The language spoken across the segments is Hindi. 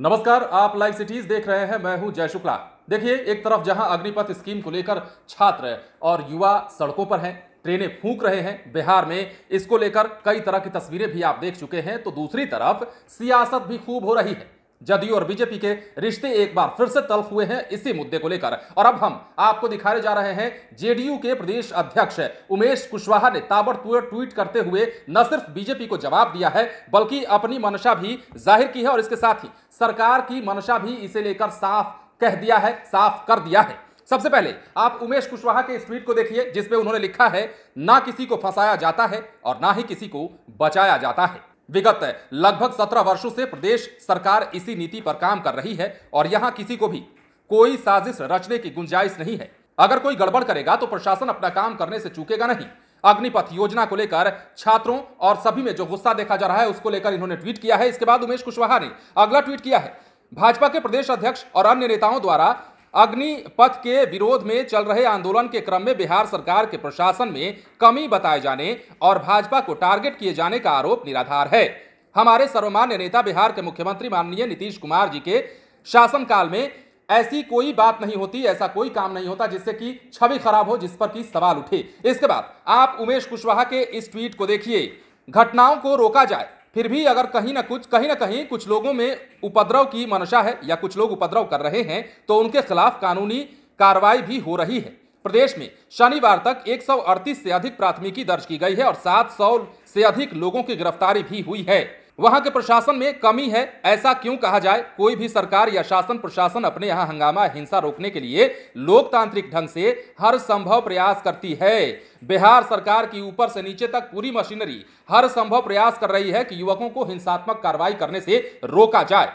नमस्कार आप लाइव सिटीज देख रहे हैं मैं हूं जय शुक्ला देखिए एक तरफ जहां अग्निपथ स्कीम को लेकर छात्र और युवा सड़कों पर हैं ट्रेनें फूंक रहे हैं बिहार में इसको लेकर कई तरह की तस्वीरें भी आप देख चुके हैं तो दूसरी तरफ सियासत भी खूब हो रही है जदयू और बीजेपी के रिश्ते एक बार फिर से तल्फ हुए हैं इसी मुद्दे को लेकर और अब हम आपको दिखाने जा रहे हैं जेडीयू के प्रदेश अध्यक्ष उमेश कुशवाहा ने ताबड़तोड़ ट्वीट करते हुए न सिर्फ बीजेपी को जवाब दिया है बल्कि अपनी मनशा भी जाहिर की है और इसके साथ ही सरकार की मनशा भी इसे लेकर साफ कह दिया है साफ कर दिया है सबसे पहले आप उमेश कुशवाहा के इस ट्वीट को देखिए जिसमें उन्होंने लिखा है ना किसी को फंसाया जाता है और ना ही किसी को बचाया जाता है विगत लगभग सत्रह वर्षों से प्रदेश सरकार इसी नीति पर काम कर रही है और यहाँ किसी को भी कोई साजिश रचने की गुंजाइश नहीं है अगर कोई गड़बड़ करेगा तो प्रशासन अपना काम करने से चूकेगा नहीं अग्निपथ योजना को लेकर छात्रों और सभी में जो गुस्सा देखा जा रहा है उसको लेकर इन्होंने ट्वीट किया है इसके बाद उमेश कुशवाहा ने अगला ट्वीट किया है भाजपा के प्रदेश अध्यक्ष और अन्य नेताओं द्वारा अग्निपथ के विरोध में चल रहे आंदोलन के क्रम में बिहार सरकार के प्रशासन में कमी बताए जाने और भाजपा को टारगेट किए जाने का आरोप निराधार है हमारे सर्वमान्य नेता बिहार के मुख्यमंत्री माननीय नीतीश कुमार जी के शासनकाल में ऐसी कोई बात नहीं होती ऐसा कोई काम नहीं होता जिससे कि छवि खराब हो जिस पर कि सवाल उठे इसके बाद आप उमेश कुशवाहा के इस ट्वीट को देखिए घटनाओं को रोका जाए फिर भी अगर कहीं ना कुछ कहीं ना कहीं कुछ लोगों में उपद्रव की मनशा है या कुछ लोग उपद्रव कर रहे हैं तो उनके खिलाफ कानूनी कार्रवाई भी हो रही है प्रदेश में शनिवार तक एक से अधिक प्राथमिकी दर्ज की गई है और 700 से अधिक लोगों की गिरफ्तारी भी हुई है वहां के प्रशासन में कमी है ऐसा क्यों कहा जाए कोई भी सरकार या शासन प्रशासन अपने यहां हंगामा हिंसा रोकने के लिए लोकतांत्रिक ढंग से हर संभव प्रयास करती है बिहार सरकार की ऊपर से नीचे तक पूरी मशीनरी हर संभव प्रयास कर रही है कि युवकों को हिंसात्मक कार्रवाई करने से रोका जाए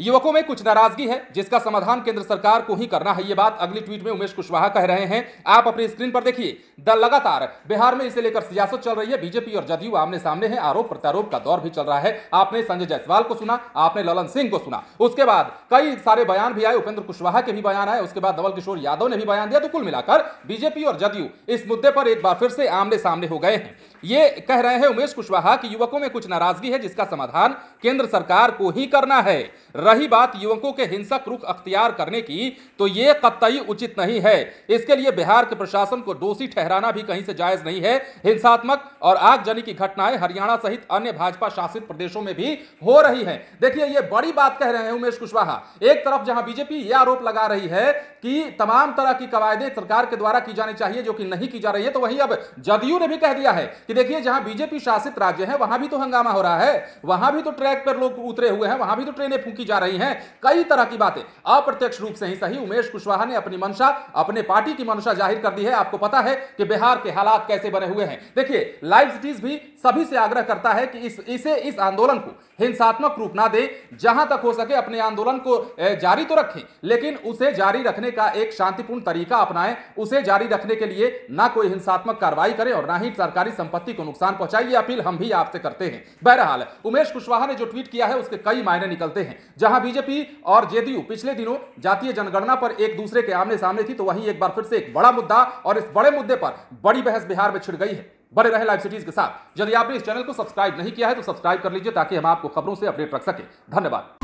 युवकों में कुछ नाराजगी है जिसका समाधान केंद्र सरकार को ही करना है ये बात अगली ट्वीट में उमेश कुशवाहा कह रहे हैं आप अपनी स्क्रीन पर देखिए द लगातार बिहार में इसे लेकर सियासत चल रही है बीजेपी और जदयू आमने सामने हैं आरोप प्रत्यारोप का दौर भी चल रहा है आपने संजय जायसवाल को सुना आपने ललन सिंह को सुना उसके बाद कई सारे बयान भी आए उपेंद्र कुशवाहा के भी बयान आए उसके बाद धवल किशोर यादव ने भी बयान दिया तो कुल मिलाकर बीजेपी और जदयू इस मुद्दे पर एक बार फिर से आमने सामने हो गए हैं ये कह रहे हैं उमेश कुशवाहा कि युवकों में कुछ नाराजगी है जिसका समाधान केंद्र सरकार को ही करना है रही बात युवकों के हिंसक रुख अख्तियार करने की तो ये कतई उचित नहीं है इसके लिए बिहार के प्रशासन को दोषी ठहराना भी कहीं से जायज नहीं है हिंसात्मक और आगजनी की घटनाएं हरियाणा सहित अन्य भाजपा शासित प्रदेशों में भी हो रही है देखिए ये बड़ी बात कह रहे हैं उमेश कुशवाहा एक तरफ जहां बीजेपी यह आरोप लगा रही है कि तमाम तरह की कवायदे सरकार के द्वारा की जानी चाहिए जो कि नहीं की जा रही है तो वहीं अब जदयू ने भी कह दिया है कि देखिए जहां बीजेपी शासित राज्य है वहां भी तो हंगामा हो रहा है वहां भी तो ट्रैक पर लोग उतरे हुए हैं वहां भी तो ट्रेनें फूकी जा जा रही हैं कई तरह की बातें अप्रत्यक्ष रूप से ही सही उमेश कुशवाहा ने अपनी मंशा अपने पार्टी की मंशा जाहिर कर दी है आपको पता है कि बिहार के हालात कैसे बने हुए हैं देखिए लाइव सिटीज भी सभी से आग्रह करता है कि इस इसे इस आंदोलन को हिंसात्मक रूप ना दे जहां तक हो सके अपने आंदोलन को जारी तो रखें लेकिन उसे जारी रखने का एक शांतिपूर्ण तरीका अपनाएं उसे जारी रखने के लिए ना कोई हिंसात्मक कार्रवाई करें और ना ही सरकारी संपत्ति को नुकसान पहुंचाए ये अपील हम भी आपसे करते हैं बहरहाल उमेश कुशवाहा ने जो ट्वीट किया है उसके कई मायने निकलते हैं जहां बीजेपी और जेडीयू पिछले दिनों जातीय जनगणना पर एक दूसरे के आमने सामने थी तो वहीं एक बार फिर से एक बड़ा मुद्दा और इस बड़े मुद्दे पर बड़ी बहस बिहार में छिड़ गई है बड़े रहे लाइव सिटीज के साथ यदि आपने इस चैनल को सब्सक्राइब नहीं किया है तो सब्सक्राइब कर लीजिए ताकि हम आपको खबरों से अपडेट रख सके धन्यवाद